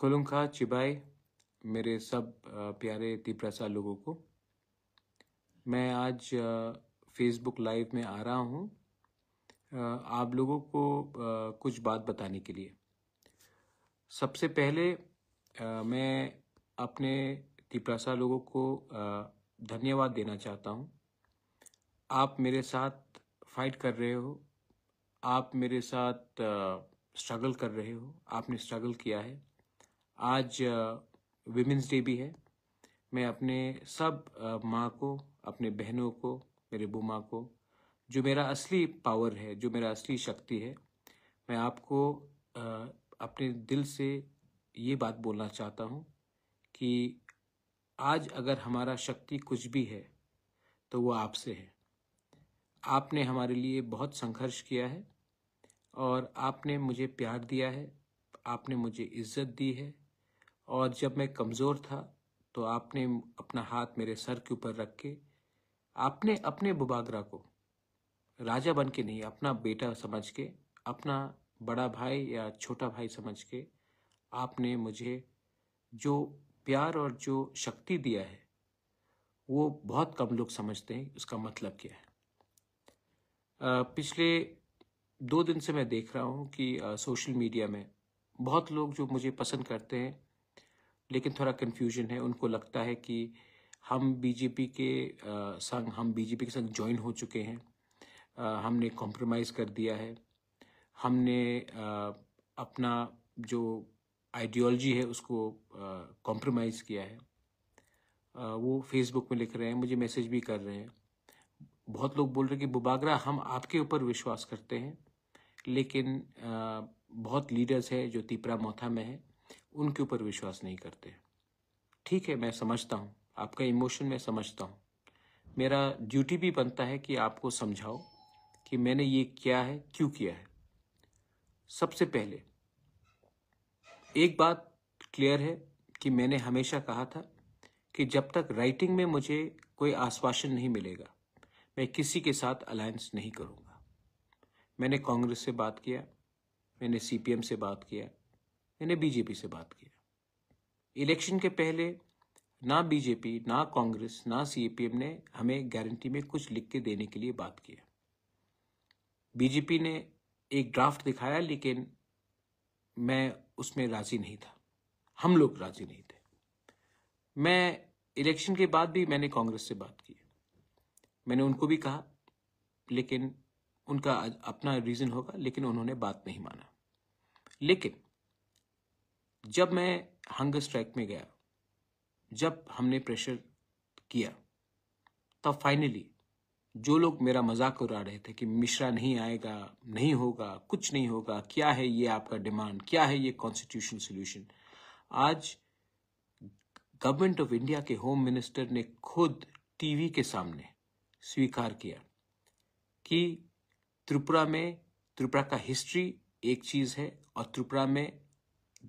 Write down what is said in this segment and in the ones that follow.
खा चिबाई मेरे सब प्यारे तिप्रसा लोगों को मैं आज फेसबुक लाइव में आ रहा हूँ आप लोगों को कुछ बात बताने के लिए सबसे पहले मैं अपने तिप्रसा लोगों को धन्यवाद देना चाहता हूँ आप मेरे साथ फाइट कर रहे हो आप मेरे साथ स्ट्रगल कर रहे हो आपने स्ट्रगल किया है आज विमेंस डे भी है मैं अपने सब माँ को अपने बहनों को मेरे बुमा को जो मेरा असली पावर है जो मेरा असली शक्ति है मैं आपको अपने दिल से ये बात बोलना चाहता हूँ कि आज अगर हमारा शक्ति कुछ भी है तो वो आपसे है आपने हमारे लिए बहुत संघर्ष किया है और आपने मुझे प्यार दिया है आपने मुझे इज्जत दी है और जब मैं कमज़ोर था तो आपने अपना हाथ मेरे सर के ऊपर रख के आपने अपने बुबागरा को राजा बन के नहीं अपना बेटा समझ के अपना बड़ा भाई या छोटा भाई समझ के आपने मुझे जो प्यार और जो शक्ति दिया है वो बहुत कम लोग समझते हैं उसका मतलब क्या है पिछले दो दिन से मैं देख रहा हूँ कि सोशल मीडिया में बहुत लोग जो मुझे पसंद करते हैं लेकिन थोड़ा कन्फ्यूजन है उनको लगता है कि हम बीजेपी के संग हम बीजेपी के संग ज्वाइन हो चुके हैं हमने कॉम्प्रोमाइज़ कर दिया है हमने अपना जो आइडियोलॉजी है उसको कॉम्प्रोमाइज़ किया है वो फेसबुक में लिख रहे हैं मुझे मैसेज भी कर रहे हैं बहुत लोग बोल रहे हैं कि बुबागरा हम आपके ऊपर विश्वास करते हैं लेकिन बहुत लीडर्स हैं जो तीपरा मोथा में है उनके ऊपर विश्वास नहीं करते ठीक है मैं समझता हूँ आपका इमोशन मैं समझता हूँ मेरा ड्यूटी भी बनता है कि आपको समझाओ कि मैंने ये क्या है क्यों किया है सबसे पहले एक बात क्लियर है कि मैंने हमेशा कहा था कि जब तक राइटिंग में मुझे कोई आश्वासन नहीं मिलेगा मैं किसी के साथ अलायंस नहीं करूँगा मैंने कांग्रेस से बात किया मैंने सीपीएम से बात किया मैंने बीजेपी से बात किया इलेक्शन के पहले ना बीजेपी ना कांग्रेस ना सीएपीएम ने हमें गारंटी में कुछ लिख के देने के लिए बात किया बीजेपी ने एक ड्राफ्ट दिखाया लेकिन मैं उसमें राजी नहीं था हम लोग राजी नहीं थे मैं इलेक्शन के बाद भी मैंने कांग्रेस से बात की मैंने उनको भी कहा लेकिन उनका अपना रीजन होगा लेकिन उन्होंने बात नहीं माना लेकिन जब मैं हंगर स्ट्राइक में गया जब हमने प्रेशर किया तब फाइनली जो लोग मेरा मजाक उड़ा रहे थे कि मिश्रा नहीं आएगा नहीं होगा कुछ नहीं होगा क्या है ये आपका डिमांड क्या है ये कॉन्स्टिट्यूशन सोल्यूशन आज गवर्नमेंट ऑफ इंडिया के होम मिनिस्टर ने खुद टीवी के सामने स्वीकार किया कि त्रिपुरा में त्रिपुरा का हिस्ट्री एक चीज है और त्रिपुरा में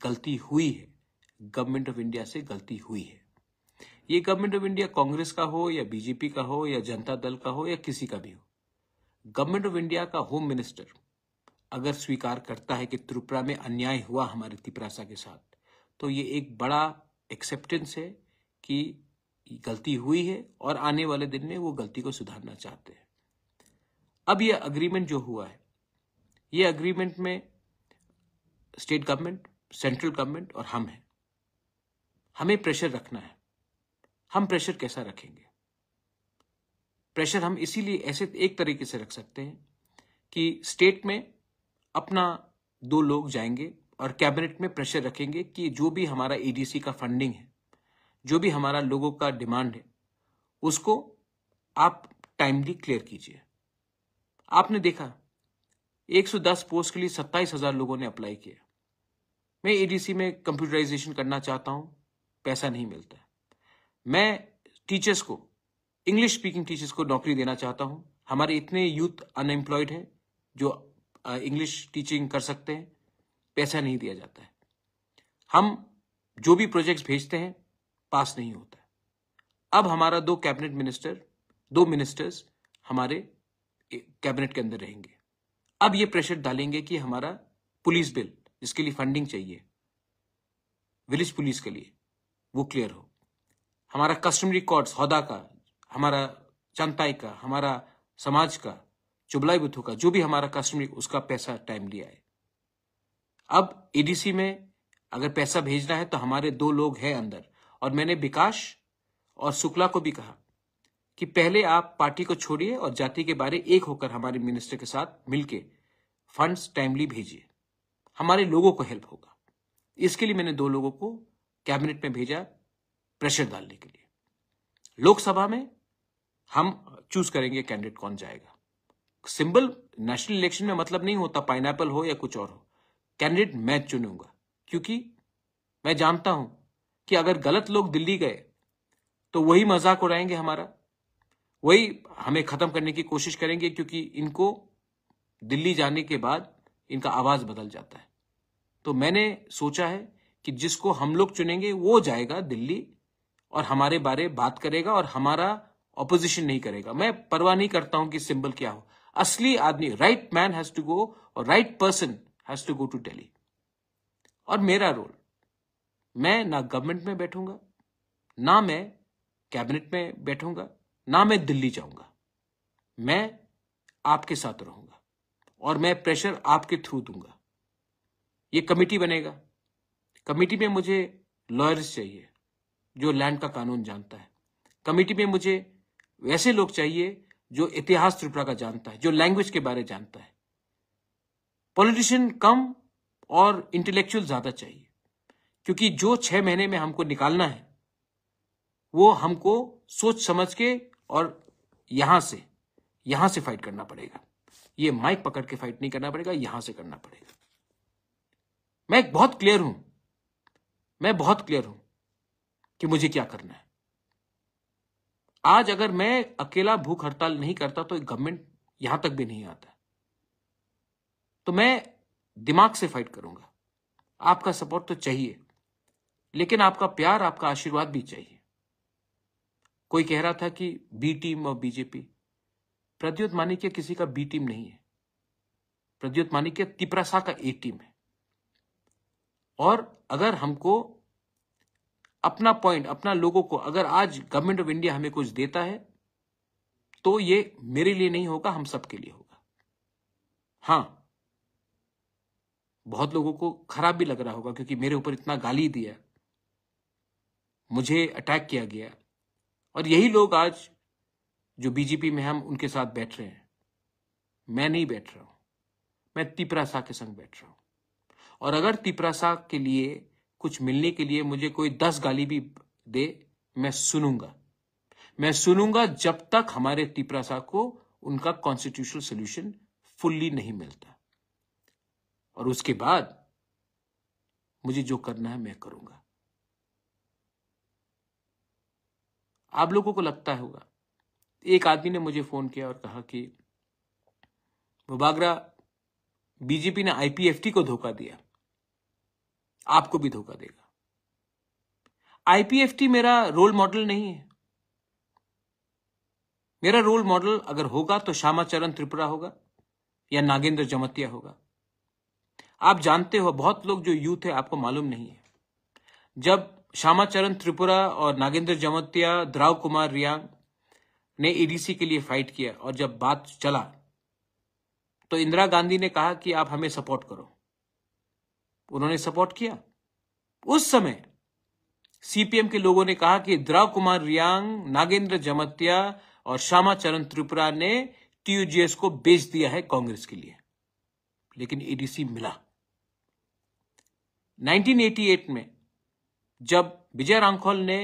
गलती हुई है गवर्नमेंट ऑफ इंडिया से गलती हुई है ये गवर्नमेंट ऑफ इंडिया कांग्रेस का हो या बीजेपी का हो या जनता दल का हो या किसी का भी हो गवर्नमेंट ऑफ इंडिया का होम मिनिस्टर अगर स्वीकार करता है कि त्रिपुरा में अन्याय हुआ हमारे तिपरासा के साथ तो ये एक बड़ा एक्सेप्टेंस है कि गलती हुई है और आने वाले दिन में वो गलती को सुधारना चाहते हैं अब ये अग्रीमेंट जो हुआ है ये अग्रीमेंट में स्टेट गवर्नमेंट सेंट्रल गवर्नमेंट और हम हैं हमें प्रेशर रखना है हम प्रेशर कैसा रखेंगे प्रेशर हम इसीलिए ऐसे एक तरीके से रख सकते हैं कि स्टेट में अपना दो लोग जाएंगे और कैबिनेट में प्रेशर रखेंगे कि जो भी हमारा ईडीसी का फंडिंग है जो भी हमारा लोगों का डिमांड है उसको आप टाइमली क्लियर कीजिए आपने देखा 110 पोस्ट के लिए सत्ताईस हजार लोगों ने अप्लाई किया मैं एडीसी में कंप्यूटराइजेशन करना चाहता हूं पैसा नहीं मिलता है मैं टीचर्स को इंग्लिश स्पीकिंग टीचर्स को नौकरी देना चाहता हूं हमारे इतने यूथ अनएम्प्लॉयड हैं जो इंग्लिश टीचिंग कर सकते हैं पैसा नहीं दिया जाता है हम जो भी प्रोजेक्ट्स भेजते हैं पास नहीं होता अब हमारा दो कैबिनेट मिनिस्टर दो मिनिस्टर्स हमारे कैबिनेट के अंदर रहेंगे अब ये प्रेशर डालेंगे कि हमारा पुलिस बिल जिसके लिए फंडिंग चाहिए विलेज पुलिस के लिए वो क्लियर हो हमारा कस्टमरी रिकॉर्ड्स हौदा का हमारा चंताई का हमारा समाज का चुबलाई बुथों का जो भी हमारा कस्टमरी उसका पैसा टाइमली आए अब एडीसी में अगर पैसा भेजना है तो हमारे दो लोग हैं अंदर और मैंने विकास और शुक्ला को भी कहा कि पहले आप पार्टी को छोड़िए और जाति के बारे एक होकर हमारे मिनिस्टर के साथ मिलके फंड्स टाइमली भेजिए हमारे लोगों को हेल्प होगा इसके लिए मैंने दो लोगों को कैबिनेट में भेजा प्रेशर डालने के लिए लोकसभा में हम चूज करेंगे कैंडिडेट कौन जाएगा सिंबल नेशनल इलेक्शन में मतलब नहीं होता पाइन हो या कुछ और हो कैंडिडेट मैं चुनूंगा क्योंकि मैं जानता हूं कि अगर गलत लोग दिल्ली गए तो वही मजाक उड़ाएंगे हमारा वही हमें खत्म करने की कोशिश करेंगे क्योंकि इनको दिल्ली जाने के बाद इनका आवाज बदल जाता है तो मैंने सोचा है कि जिसको हम लोग चुनेंगे वो जाएगा दिल्ली और हमारे बारे बात करेगा और हमारा ऑपोजिशन नहीं करेगा मैं परवाह नहीं करता हूं कि सिंबल क्या हो असली आदमी right man has to go और right person has to go to Delhi और मेरा रोल मैं ना गवर्नमेंट में बैठूंगा ना मैं कैबिनेट में बैठूंगा ना मैं दिल्ली जाऊंगा मैं आपके साथ रहूंगा और मैं प्रेशर आपके थ्रू दूंगा ये कमेटी बनेगा कमेटी में मुझे लॉयर्स चाहिए जो लैंड का कानून जानता है कमेटी में मुझे वैसे लोग चाहिए जो इतिहास त्रिपुरा का जानता है जो लैंग्वेज के बारे जानता है पॉलिटिशियन कम और इंटेलेक्चुअल ज्यादा चाहिए क्योंकि जो छह महीने में हमको निकालना है वो हमको सोच समझ के और यहां से यहां से फाइट करना पड़ेगा ये माइक पकड़ के फाइट नहीं करना पड़ेगा यहां से करना पड़ेगा मैं बहुत क्लियर हूं मैं बहुत क्लियर हूं कि मुझे क्या करना है आज अगर मैं अकेला भूख हड़ताल नहीं करता तो गवर्नमेंट यहां तक भी नहीं आता तो मैं दिमाग से फाइट करूंगा आपका सपोर्ट तो चाहिए लेकिन आपका प्यार आपका आशीर्वाद भी चाहिए कोई कह रहा था कि बी टीम और बीजेपी प्रद्योत मानिक्य किसी का बी टीम नहीं है प्रद्योत मानिक्य तिपरासा का ए टीम है और अगर हमको अपना पॉइंट अपना लोगों को अगर आज गवर्नमेंट ऑफ इंडिया हमें कुछ देता है तो ये मेरे लिए नहीं होगा हम सबके लिए होगा हाँ बहुत लोगों को खराब भी लग रहा होगा क्योंकि मेरे ऊपर इतना गाली दिया मुझे अटैक किया गया और यही लोग आज जो बीजेपी में हम उनके साथ बैठ रहे हैं मैं नहीं बैठ रहा हूं मैं तिपरा साह के संग बैठ रहा हूं और अगर तिपरासा के लिए कुछ मिलने के लिए मुझे कोई दस गाली भी दे मैं सुनूंगा मैं सुनूंगा जब तक हमारे तिपरासा को उनका कॉन्स्टिट्यूशनल सोल्यूशन फुल्ली नहीं मिलता और उसके बाद मुझे जो करना है मैं करूंगा आप लोगों को लगता होगा एक आदमी ने मुझे फोन किया और कहा कि मुबागरा बीजेपी ने आईपीएफटी को धोखा दिया आपको भी धोखा देगा आईपीएफटी मेरा रोल मॉडल नहीं है मेरा रोल मॉडल अगर होगा तो श्यामाचरण त्रिपुरा होगा या नागेंद्र जमतिया होगा आप जानते हो बहुत लोग जो यूथ है आपको मालूम नहीं है जब श्यामाचरण त्रिपुरा और नागेंद्र जमतिया द्राव कुमार रियांग ने एडीसी e के लिए फाइट किया और जब बात चला तो इंदिरा गांधी ने कहा कि आप हमें सपोर्ट करो उन्होंने सपोर्ट किया उस समय सीपीएम के लोगों ने कहा कि द्रव कुमार रियांग नागेंद्र जमतिया और श्यामा चरण त्रिपुरा ने टीयूजीएस को बेच दिया है कांग्रेस के लिए लेकिन एडीसी मिला 1988 में जब विजय रांखोल ने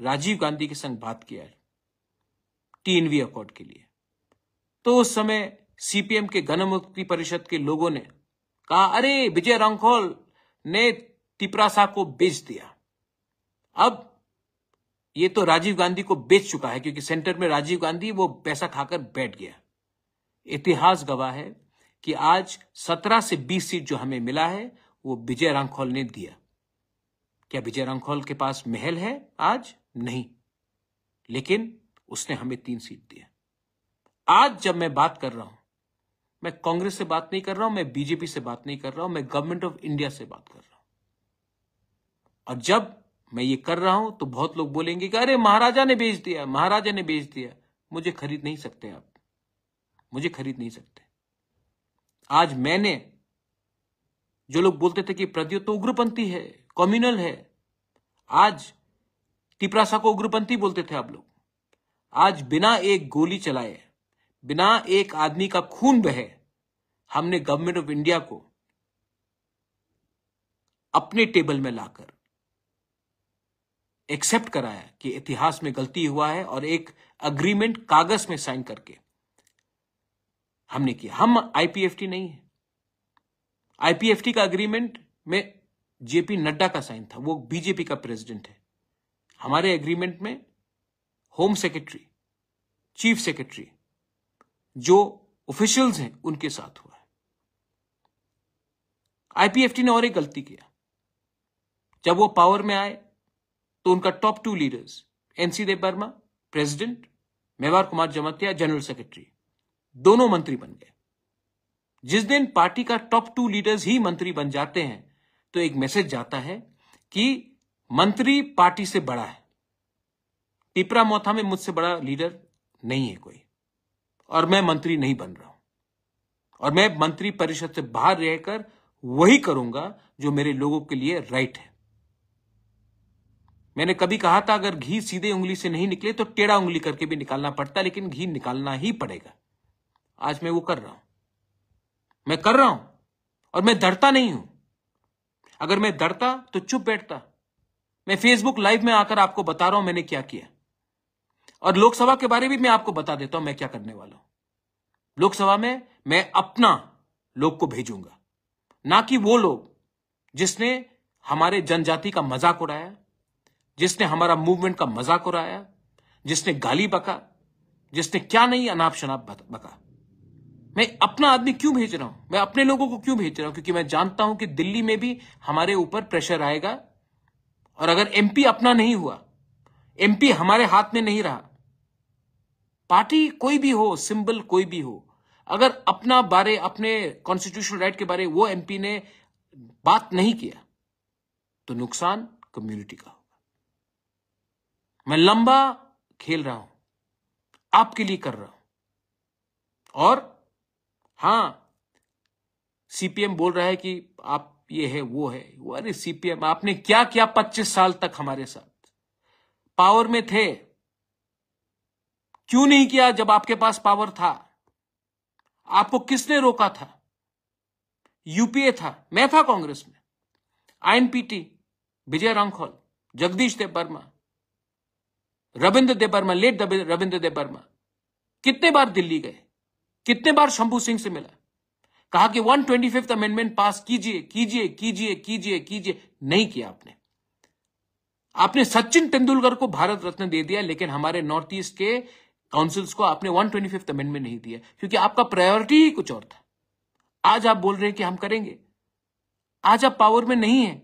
राजीव गांधी के संग बात किया टीएनवी अकॉर्ड के लिए तो उस समय सीपीएम के गणमुक्ति परिषद के लोगों ने कहा अरे विजय रांखोल ने तिपरासा को बेच दिया अब ये तो राजीव गांधी को बेच चुका है क्योंकि सेंटर में राजीव गांधी वो पैसा खाकर बैठ गया इतिहास गवाह है कि आज 17 से 20 सीट जो हमें मिला है वो विजय रांखोल ने दिया क्या विजय रांखोल के पास महल है आज नहीं लेकिन उसने हमें तीन सीट दिया आज जब मैं बात कर रहा हूं मैं कांग्रेस से बात नहीं कर रहा हूं मैं बीजेपी से बात नहीं कर रहा हूं मैं गवर्नमेंट ऑफ इंडिया से बात कर रहा हूं और जब मैं ये कर रहा हूं तो बहुत लोग बोलेंगे कि अरे महाराजा ने बेच दिया महाराजा ने बेच दिया मुझे खरीद नहीं सकते आप मुझे खरीद नहीं सकते आज मैंने जो लोग बोलते थे कि प्रद्युत तो उग्रपंथी है कम्युनल है आज टिपरासा को उग्रपंथी बोलते थे आप लोग आज बिना एक गोली चलाए बिना एक आदमी का खून बहे हमने गवर्नमेंट ऑफ इंडिया को अपने टेबल में लाकर एक्सेप्ट कराया कि इतिहास में गलती हुआ है और एक अग्रीमेंट कागज में साइन करके हमने किया हम आईपीएफटी नहीं है आईपीएफटी का अग्रीमेंट में जेपी नड्डा का साइन था वो बीजेपी का प्रेसिडेंट है हमारे एग्रीमेंट में होम सेक्रेटरी चीफ सेक्रेटरी जो ऑफिशियल्स हैं उनके साथ हुआ है आईपीएफटी ने और एक गलती किया जब वो पावर में आए तो उनका top two leaders N C Debbarma president Mevar Kumar Jamatia general secretary दोनों मंत्री बन गए जिस दिन पार्टी का टॉप टू लीडर्स ही मंत्री बन जाते हैं तो एक मैसेज जाता है कि मंत्री पार्टी से बड़ा है टिपरा मोथा में मुझसे बड़ा लीडर नहीं है कोई और मैं मंत्री नहीं बन रहा हूं और मैं मंत्री परिषद से बाहर रहकर वही करूंगा जो मेरे लोगों के लिए राइट है मैंने कभी कहा था अगर घी सीधे उंगली से नहीं निकले तो टेढ़ा उंगली करके भी निकालना पड़ता लेकिन घी निकालना ही पड़ेगा आज मैं वो कर रहा हूं मैं कर रहा हूं और मैं डरता नहीं हूं अगर मैं डरता तो चुप बैठता मैं फेसबुक लाइव में आकर आपको बता रहा हूं मैंने क्या किया और लोकसभा के बारे में मैं आपको बता देता हूं मैं क्या करने वाला हूं लोकसभा में मैं अपना लोग को भेजूंगा ना कि वो लोग जिसने हमारे जनजाति का मजाक उड़ाया जिसने हमारा मूवमेंट का मजाक उड़ाया जिसने गाली बका जिसने क्या नहीं अनाप शनाप बका मैं अपना आदमी क्यों भेज रहा हूं मैं अपने लोगों को क्यों भेज रहा हूं क्योंकि मैं जानता हूं कि दिल्ली में भी हमारे ऊपर प्रेशर आएगा और अगर एमपी अपना नहीं हुआ एमपी हमारे हाथ में नहीं रहा पार्टी कोई भी हो सिंबल कोई भी हो अगर अपना बारे अपने कॉन्स्टिट्यूशनल राइट के बारे वो एमपी ने बात नहीं किया तो नुकसान कम्युनिटी का होगा मैं लंबा खेल रहा हूं आपके लिए कर रहा हूं और हां सीपीएम बोल रहा है कि आप ये है वो है वो अरे सीपीएम आपने क्या क्या पच्चीस साल तक हमारे साथ पावर में थे क्यों नहीं किया जब आपके पास पावर था आपको किसने रोका था यूपीए था मैं था कांग्रेस में INPT Bijoy Hrangkhawl Jagadish Debbarma Rabindra Debbarma late Rabindra Debbarma कितने बार दिल्ली गए कितने बार शंभू सिंह से मिला कहा कि one twenty fifth amendment pass कीजिए कीजिए कीजिए कीजिए कीजिए नहीं किया आपने आपने सचिन तेंदुलकर को भारत रत्न दे दिया लेकिन हमारे नॉर्थ ईस्ट के काउंसिल्स को आपने वन ट्वेंटी फिफ्थ अमेंडमेंट नहीं दिया क्योंकि आपका प्रायोरिटी ही कुछ और था आज आप बोल रहे हैं कि हम करेंगे आज आप पावर में नहीं है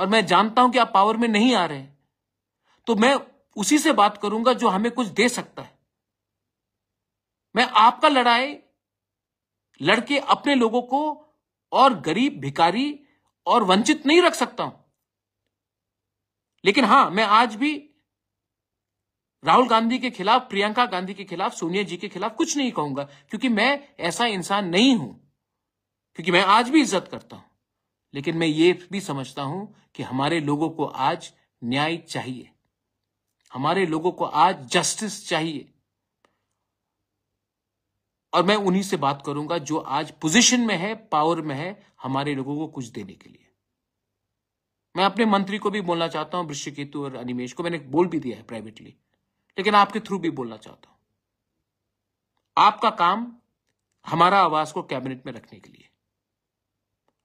और मैं जानता हूं कि आप पावर में नहीं आ रहे हैं तो मैं उसी से बात करूंगा जो हमें कुछ दे सकता है मैं आपका लड़ाई लड़के अपने लोगों को और गरीब भिकारी और वंचित नहीं रख सकता हूं लेकिन हां मैं आज भी राहुल गांधी के खिलाफ प्रियंका गांधी के खिलाफ सोनिया जी के खिलाफ कुछ नहीं कहूंगा क्योंकि मैं ऐसा इंसान नहीं हूं क्योंकि मैं आज भी इज्जत करता हूं लेकिन मैं ये भी समझता हूं कि हमारे लोगों को आज न्याय चाहिए हमारे लोगों को आज जस्टिस चाहिए और मैं उन्हीं से बात करूंगा जो आज पोजीशन में है पावर में है हमारे लोगों को कुछ देने के लिए मैं अपने मंत्री को भी बोलना चाहता हूं वृश्चिकेतु और अनिमेश को मैंने बोल भी दिया है प्राइवेटली लेकिन आपके थ्रू भी बोलना चाहता हूं आपका काम हमारा आवाज को कैबिनेट में रखने के लिए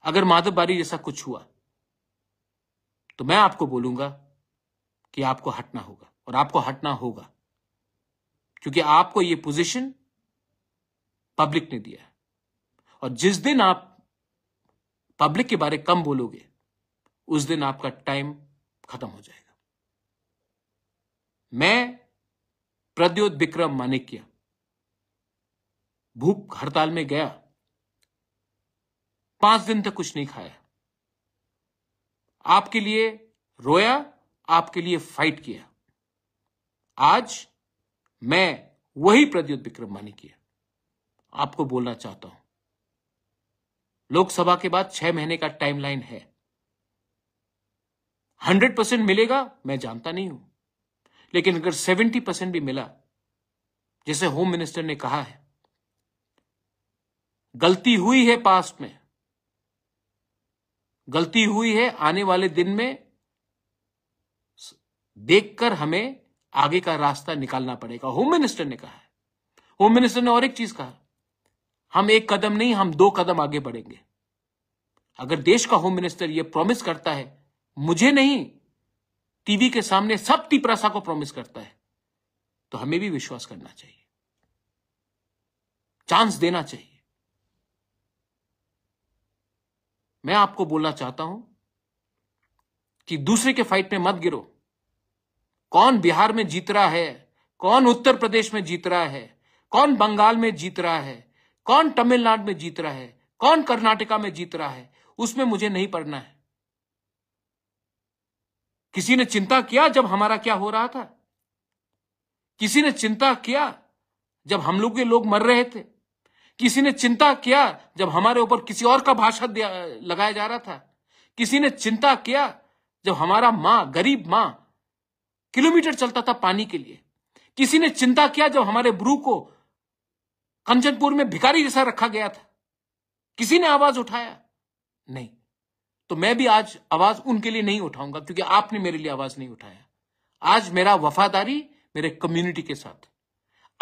अगर माधव बारी जैसा कुछ हुआ तो मैं आपको बोलूंगा कि आपको हटना होगा और आपको हटना होगा क्योंकि आपको यह पोजीशन पब्लिक ने दिया है और जिस दिन आप पब्लिक के बारे कम बोलोगे उस दिन आपका टाइम खत्म हो जाएगा मैं प्रद्योत विक्रम किया भूख हड़ताल में गया पांच दिन तक कुछ नहीं खाया आपके लिए रोया आपके लिए फाइट किया आज मैं वही प्रद्युत विक्रम किया आपको बोलना चाहता हूं लोकसभा के बाद छह महीने का टाइमलाइन है हंड्रेड परसेंट मिलेगा मैं जानता नहीं हूं लेकिन अगर सेवेंटी परसेंट भी मिला जैसे होम मिनिस्टर ने कहा है गलती हुई है पास्ट में गलती हुई है आने वाले दिन में देखकर हमें आगे का रास्ता निकालना पड़ेगा होम मिनिस्टर ने कहा है होम मिनिस्टर ने और एक चीज कहा हम एक कदम नहीं हम दो कदम आगे बढ़ेंगे अगर देश का होम मिनिस्टर यह प्रॉमिस करता है मुझे नहीं टीवी के सामने सब तिपरासा को प्रॉमिस करता है तो हमें भी विश्वास करना चाहिए चांस देना चाहिए मैं आपको बोलना चाहता हूं कि दूसरे के फाइट में मत गिरो कौन बिहार में जीत रहा है कौन उत्तर प्रदेश में जीत रहा है कौन बंगाल में जीत रहा है कौन तमिलनाडु में जीत रहा है कौन कर्नाटका में जीत रहा है उसमें मुझे नहीं पढ़ना है किसी ने चिंता किया जब हमारा क्या हो रहा था किसी ने चिंता किया जब हम लोग के लोग मर रहे थे किसी ने चिंता किया जब हमारे ऊपर किसी और का भाषण लगाया जा रहा था किसी ने चिंता किया जब हमारा मां गरीब मां किलोमीटर चलता था पानी के लिए किसी ने चिंता किया जब हमारे ब्रू को कंचनपुर में भिखारी जैसा रखा गया था किसी ने आवाज उठाया नहीं तो मैं भी आज आवाज उनके लिए नहीं उठाऊंगा क्योंकि आपने मेरे लिए आवाज नहीं उठाया आज मेरा वफादारी मेरे कम्युनिटी के साथ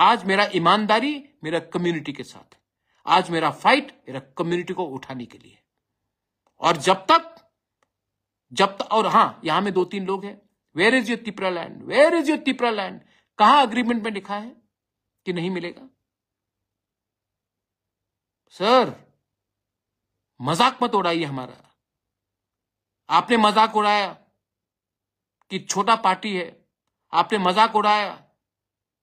आज मेरा ईमानदारी मेरा कम्युनिटी के साथ आज मेरा फाइट मेरा कम्युनिटी को उठाने के लिए और जब तक जब तक और हां यहां में दो तीन लोग हैं where is your Tipraland where is your Tipraland कहा अग्रीमेंट में लिखा है कि नहीं मिलेगा सर मजाक मत उड़ाइए हमारा आपने मजाक उड़ाया कि छोटा पार्टी है आपने मजाक उड़ाया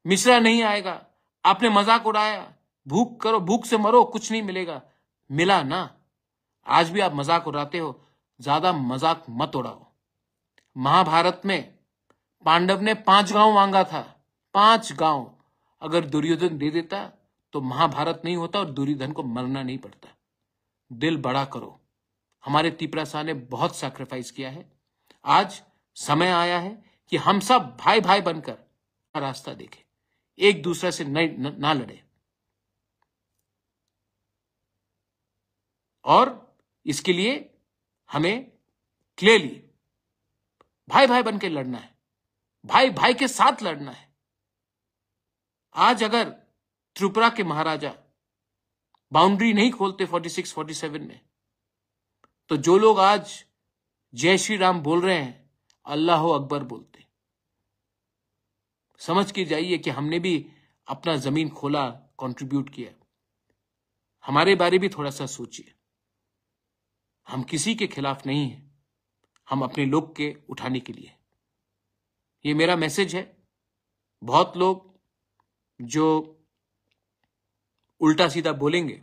मिश्रा नहीं आएगा आपने मजाक उड़ाया भूख करो भूख से मरो कुछ नहीं मिलेगा मिला ना आज भी आप मजाक उड़ाते हो ज्यादा मजाक मत उड़ाओ महाभारत में पांडव ने पांच गांव मांगा था पांच गांव अगर दुर्योधन दे देता तो महाभारत नहीं होता और दुर्योधन को मरना नहीं पड़ता दिल बड़ा करो हमारे तिपरा शाह ने बहुत सैक्रिफाइस किया है आज समय आया है कि हम सब भाई भाई बनकर रास्ता देखें एक दूसरे से न, न, ना लड़े और इसके लिए हमें क्लियरली भाई भाई बनकर लड़ना है भाई भाई के साथ लड़ना है आज अगर त्रिपुरा के महाराजा बाउंड्री नहीं खोलते 46, 47 में तो जो लोग आज जय श्री राम बोल रहे हैं अल्लाह अकबर बोलते समझ के जाइए कि हमने भी अपना जमीन खोला कंट्रीब्यूट किया हमारे बारे भी थोड़ा सा सोचिए हम किसी के खिलाफ नहीं है हम अपने लोग के उठाने के लिए ये मेरा मैसेज है बहुत लोग जो उल्टा सीधा बोलेंगे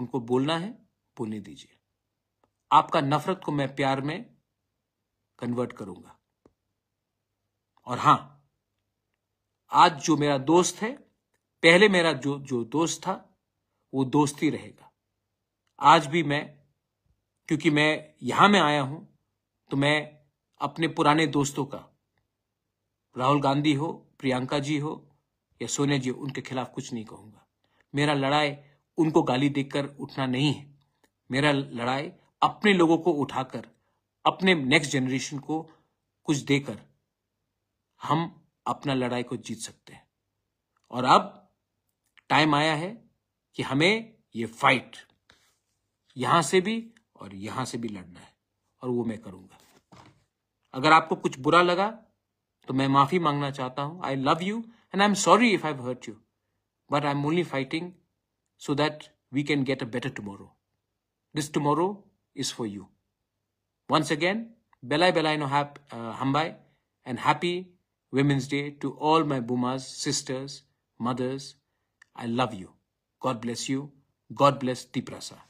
उनको बोलना है पुण्य दीजिए आपका नफरत को मैं प्यार में कन्वर्ट करूंगा और हां आज जो मेरा दोस्त है पहले मेरा जो जो दोस्त था वो दोस्ती रहेगा आज भी मैं क्योंकि मैं यहां में आया हूं तो मैं अपने पुराने दोस्तों का राहुल गांधी हो प्रियंका जी हो या सोनिया जी उनके खिलाफ कुछ नहीं कहूंगा मेरा लड़ाई उनको गाली देकर उठना नहीं है मेरा लड़ाई अपने लोगों को उठाकर अपने नेक्स्ट जनरेशन को कुछ देकर हम अपना लड़ाई को जीत सकते हैं और अब टाइम आया है कि हमें ये फाइट यहां से भी और यहां से भी लड़ना है और वो मैं करूंगा अगर आपको कुछ बुरा लगा तो मैं माफी मांगना चाहता हूं I love you and I am sorry if I hurt you but I am only fighting so that we can get a better tomorrow This tomorrow is for you. Once again, Belai Belai no hap, uh, Hambai and happy Women's Day to all my Bumas, sisters, mothers. I love you. God bless you. God bless Tiprasa.